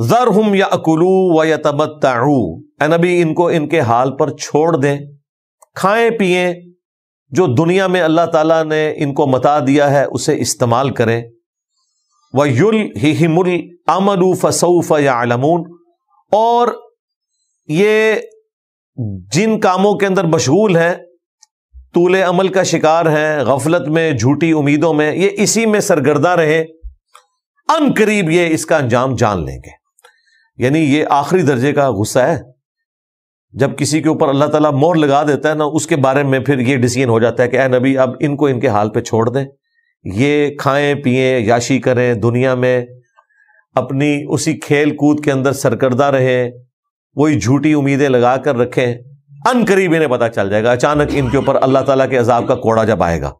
जर हम या अकुलू व या तब ए नबी इनको इनके हाल पर छोड़ दें खाएं पिए जो दुनिया में अल्लाह ताला ने इनको मता दिया है उसे इस्तेमाल करें व युल ही हिमुल अमलू फसऊफ या आलमून और ये जिन कामों के अंदर मशगूल हैं तूल अमल का शिकार हैं गफलत में झूठी उम्मीदों में ये इसी में सरगर्दा रहे अन करीब ये इसका अंजाम जान लेंगे यानी ये आखिरी दर्जे का गुस्सा है जब किसी के ऊपर अल्लाह ताला मोर लगा देता है ना उसके बारे में फिर ये डिसीजन हो जाता है कि ए नबी अब इनको इनके हाल पे छोड़ दें ये खाएं पिए याशी करें दुनिया में अपनी उसी खेल कूद के अंदर सरकर्दा रहे वही झूठी उम्मीदें लगा कर रखें करीब इन्हें पता चल जाएगा अचानक इनके ऊपर अल्लाह तला के अजाब का कोड़ा जब आएगा